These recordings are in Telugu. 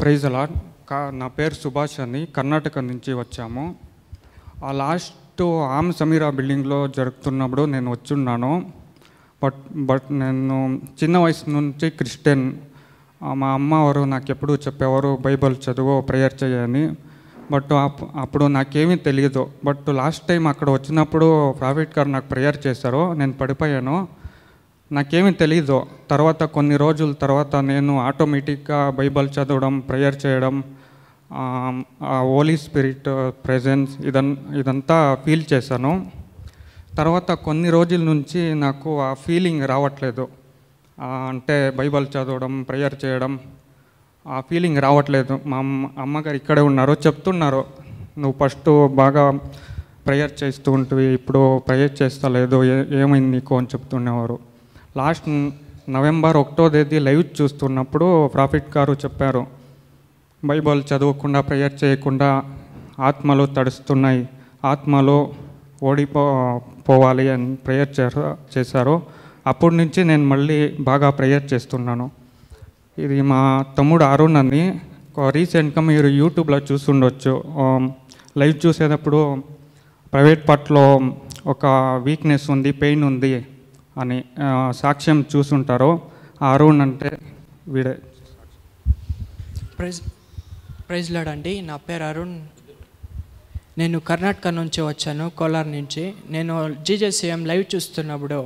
ప్రైజ్ అలా కా నా పేరు సుభాష్ అని కర్ణాటక నుంచి వచ్చాము ఆ లాస్ట్ ఆమ్ సమీరా బిల్డింగ్లో జరుగుతున్నప్పుడు నేను వచ్చున్నాను బట్ బట్ నేను చిన్న వయసు నుంచి క్రిస్టియన్ మా అమ్మవారు నాకు ఎప్పుడు చెప్పేవారు బైబల్ చదువు ప్రేయర్ చేయని బట్ అప్పుడు నాకేమీ తెలియదు బట్ లాస్ట్ టైం అక్కడ వచ్చినప్పుడు ప్రాఫిట్ గారు నాకు ప్రేయర్ చేశారు నేను పడిపోయాను నాకేమీ తెలీదు తర్వాత కొన్ని రోజుల తర్వాత నేను ఆటోమేటిక్గా బైబల్ చదవడం ప్రేయర్ చేయడం ఓలీ స్పిరిట్ ప్రెజెన్స్ ఇదన్ ఇదంతా ఫీల్ చేశాను తర్వాత కొన్ని రోజుల నుంచి నాకు ఆ ఫీలింగ్ రావట్లేదు అంటే బైబల్ చదవడం ప్రేయర్ చేయడం ఆ ఫీలింగ్ రావట్లేదు మా అమ్మగారు ఇక్కడే ఉన్నారు చెప్తున్నారు నువ్వు ఫస్ట్ బాగా ప్రేయర్ చేస్తూ ఉంటివి ఇప్పుడు ప్రేయర్ చేస్తలేదు ఏమైంది నీకు అని చెప్తుండేవారు లాస్ట్ నవంబర్ ఒకటో తేదీ లైవ్ చూస్తున్నప్పుడు ప్రాఫిట్ గారు చెప్పారు బైబల్ చదవకుండా ప్రేయర్ చేయకుండా ఆత్మలు తడుస్తున్నాయి ఆత్మలు ఓడిపో పోవాలి అని ప్రేయర్ చేశారు అప్పటి నుంచి నేను మళ్ళీ బాగా ప్రేయర్ చేస్తున్నాను ఇది మా తమ్ముడు అరుణ్ అని రీసెంట్గా మీరు యూట్యూబ్లో చూస్తుండొచ్చు లైవ్ చూసేటప్పుడు ప్రైవేట్ పార్ట్లో ఒక వీక్నెస్ ఉంది పెయిన్ ఉంది అని సాక్ష్యం చూసుంటారో అరుణ్ అంటే వీడే ప్రైజ్ ప్రైజ్ లాడండి నా పేరు అరుణ్ నేను కర్ణాటక నుంచి వచ్చాను కోలార్ నుంచి నేను జీజేసీఎం లైవ్ చూస్తున్నప్పుడు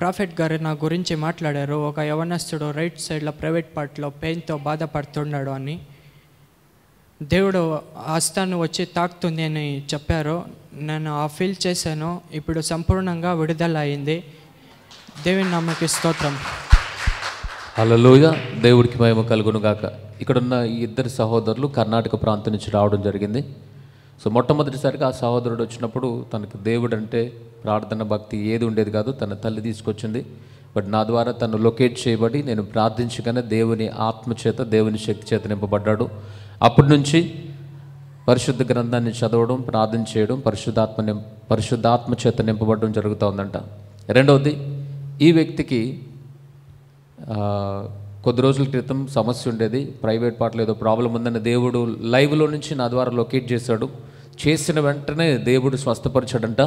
ప్రాఫిట్ గారు నా గురించి మాట్లాడారు ఒక యవనస్తుడు రైట్ సైడ్లో ప్రైవేట్ పార్ట్లో పెయిన్తో బాధపడుతున్నాడు అని దేవుడు ఆస్థాను వచ్చి తాకుతుంది అని చెప్పారు నేను ఆ ఫీల్ చేశాను ఇప్పుడు సంపూర్ణంగా విడుదల అయింది దేవుని నామకి స్తోత్రం అలలోయ దేవుడికి మేము కలుగును గాక ఇక్కడున్న ఈ ఇద్దరు సహోదరులు కర్ణాటక ప్రాంతం నుంచి రావడం జరిగింది సో మొట్టమొదటిసారిగా ఆ సహోదరుడు వచ్చినప్పుడు తనకు దేవుడు అంటే ప్రార్థన భక్తి ఏది ఉండేది కాదు తన తల్లి తీసుకొచ్చింది బట్ నా ద్వారా తను లొకేట్ చేయబడి నేను ప్రార్థించగానే దేవుని ఆత్మచేత దేవుని శక్తి చేత నింపబడ్డాడు అప్పటి నుంచి పరిశుద్ధ గ్రంథాన్ని చదవడం ప్రార్థన చేయడం పరిశుద్ధాత్మ నింప పరిశుద్ధాత్మ చేత నింపబడడం జరుగుతూ ఉందంట రెండవది ఈ వ్యక్తికి కొద్ది రోజుల క్రితం సమస్య ఉండేది ప్రైవేట్ పార్ట్లో ఏదో ప్రాబ్లం ఉందని దేవుడు లైవ్లో నుంచి నా ద్వారా లొకేట్ చేశాడు చేసిన వెంటనే దేవుడు స్వస్థపరిచాడంట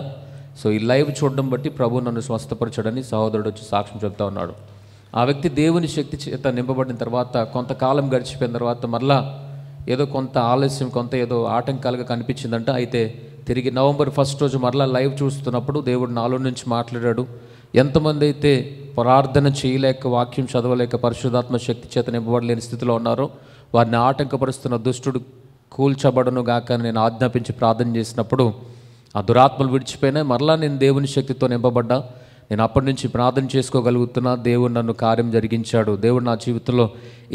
సో ఈ లైవ్ చూడడం బట్టి ప్రభు నన్ను స్వస్థపరిచాడని సహోదరుడు వచ్చి సాక్ష్యం చెప్తా ఉన్నాడు ఆ వ్యక్తి దేవుని శక్తి చేత నింపబడిన తర్వాత కొంతకాలం గడిచిపోయిన తర్వాత మరలా ఏదో కొంత ఆలస్యం కొంత ఏదో ఆటంకాలుగా కనిపించిందంట అయితే తిరిగి నవంబర్ ఫస్ట్ రోజు మరలా లైవ్ చూస్తున్నప్పుడు దేవుడు నాలో నుంచి మాట్లాడాడు ఎంతమంది అయితే ప్రార్థన చేయలేక వాక్యం చదవలేక పరిశుధాత్మ శక్తి చేత నింపబడలేని స్థితిలో ఉన్నారో వారిని ఆటంకపరుస్తున్న దుష్టుడు కూల్చబడను గాక నేను ఆజ్ఞాపించి ప్రార్థన చేసినప్పుడు ఆ దురాత్మలు విడిచిపోయినా మరలా నేను దేవుని శక్తితో నింపబడ్డా నేను అప్పటి నుంచి ప్రార్థన చేసుకోగలుగుతున్నా దేవుడు నన్ను కార్యం జరిగించాడు దేవుడు నా జీవితంలో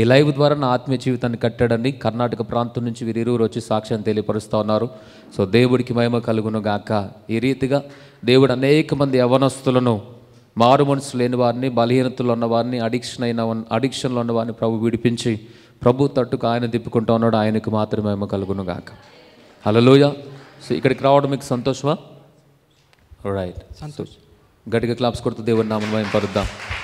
ఈ లైవ్ ద్వారా నా ఆత్మీయ జీవితాన్ని కట్టాడని కర్ణాటక ప్రాంతం నుంచి వీరిరువురు వచ్చి సాక్ష్యాన్ని తెలియపరుస్తూ ఉన్నారు సో దేవుడికి మహిమ కలుగును గాక ఈ రీతిగా దేవుడు అనేక మంది యవనస్తులను మారు మనసు లేని వారిని బలహీనతలు ఉన్నవారిని అడిక్షన్ అయిన అడిక్షన్లో ఉన్నవారిని ప్రభు విడిపించి ప్రభు తట్టుకు ఆయన తిప్పుకుంటూ ఉన్నాడు ఆయనకు మాత్రమే కలుగును గాక హలోయ సో ఇక్కడికి రావడం మీకు సంతోషమా రైట్ సంతోష్ గట్టిగా క్లాప్స్ కొడుతూ దేవుడి మేము పరుద్దాం